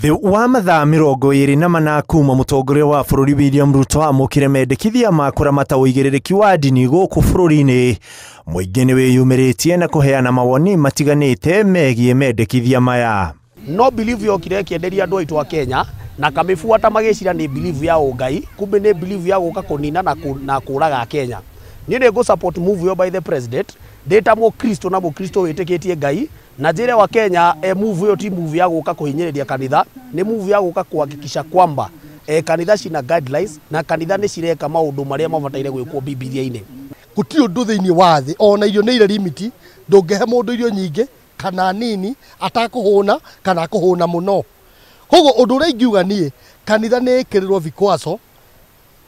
thĩ wa mathaa mĩrongo ĩrĩ na mana kuma mũtongoria wa bũrũri William Ruto amũkire mendekithia ma kũramata ũigĩrĩrĩki wa ndini gũkũ bũrũri-inĩ mũingĩ nĩ wĩyumĩrĩtie na kũheana mawoni matiganĩte megiĩ mendekithia maya no believe yo kirekienderia andũ aitũ a Kenya na kamĩbuata magĩcira nĩ believe ya ũngai kumbe nĩ believe ya gũka kũnina na kũraga Kenya nä go support move yo by the president ndä ta må kristo na må kristo wä tä kä tie ngai na njä wa kenya e move yo ti move ya guka ka kå hinyä rä ria kanitha nä move ya guka ka kuhakikisha kwamba e, kanitha cina guidelines na kanitha nä cireka maå ndå marä a mabataire gwä bibilia ine gå undu å ndå thä inä wa thä ona irio nä ire limit ndå ngehe må ndå irio nyingä kana nini atakå hå na kana akå hå na må no koguo å ndå å rä a ingiuga kanitha nä ä kä vikwaso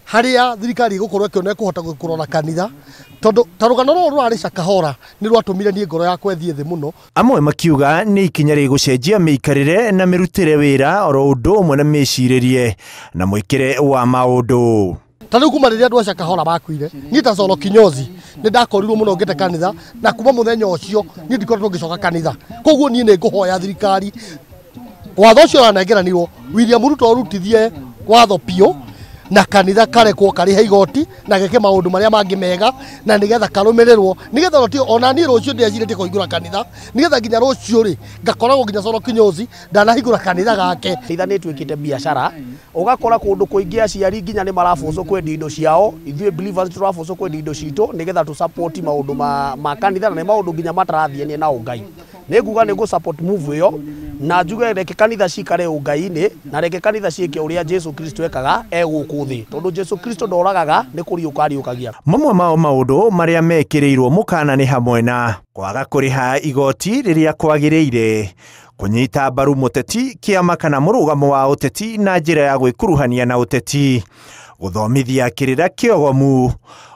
haria thirikari gukorwo kiona kuhota gukurora kanitha tondu tarugano ro rwari cakahora ni rwatumire nie ngoro yakwe thie thi muno amwe makiuga ni ikinya ri gucenjia miikarire na mirutire wira oro undu umwe na micirerie na mwikire wa maundu tariu kuma riria andu acio kahora makuire niä ta solo kinyozi ni ndakorirwo må no ngä kanitha na kuma må thenya å cio niä ndikoretwo ngä kanitha koguo niä nä ngå thirikari watho å cio ranengeranirwo wiria må ruto å rutithie watho piå na kanitha karekwo karihe igoti na geke maundu maria mangi mega na nigetha karumirirwo nigetha rotio ona ni rucio ndiajirite kuhingura kanitha nigetha ginya rucio ri ngakoragwo ginya coro kinyozi ndanahingura kanitha gake itha ni twikite biashara ugakora kundu kuingi aciari ginya ni marabucwo kwendi indo ciao ithuĩ believers tũrabucwo kwendia indo citũ nigetha tũ support maundu ma, ma kanitha na ni maundu nginya matarathie ni nao ngai nä nguga nä ngå support move ä na njuge reke kanitha cikare å ngai-inä na reke kanitha ciäke å rä a jesu kristo ekaga egå kå thä tondå jesu kristo ndoragaga nä kå riå kariå kagia mamwe mao maå marä a mekä rä irwo må kana nä hamwe na kwaga kå rä ha igoti rä rä a kwagä rä ire nyita mbaru kä ama kana gamo wa teti na ra ya kuruhania na teti guthomithia kirira kiogomu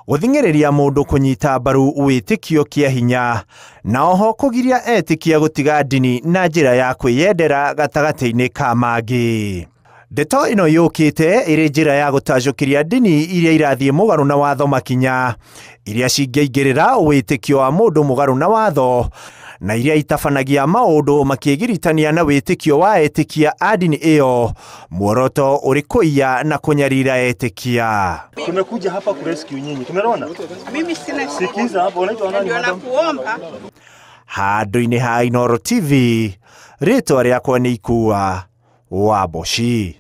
guthing'iriria mundu kunyita mbaru witikio kia hinya na oho kugiria etikia gutiga ndini na njira ya kwiyendera gatagati-ini ka mangi ndeto ino yukite iri njira ya gutajũkĩria ndini iria irathiĩ mũgarũ na watho makinya iria cingĩingĩrĩra wĩtĩkio wa mũndũ mũgarũ na watho na iria itabanagia maundu makigiritania na witikio wa etikia a dini iyo muoroto urikuiya na kunyarira etikia. Tumekuja hapa kurescue nyinyi, tumeona. Mimi sina sikiza hapo, unaitwa nani? Ndio nakuomba. Handũ-inĩ ha inoro TV, rĩtwa rĩakwa nĩ ikua wa Boshi.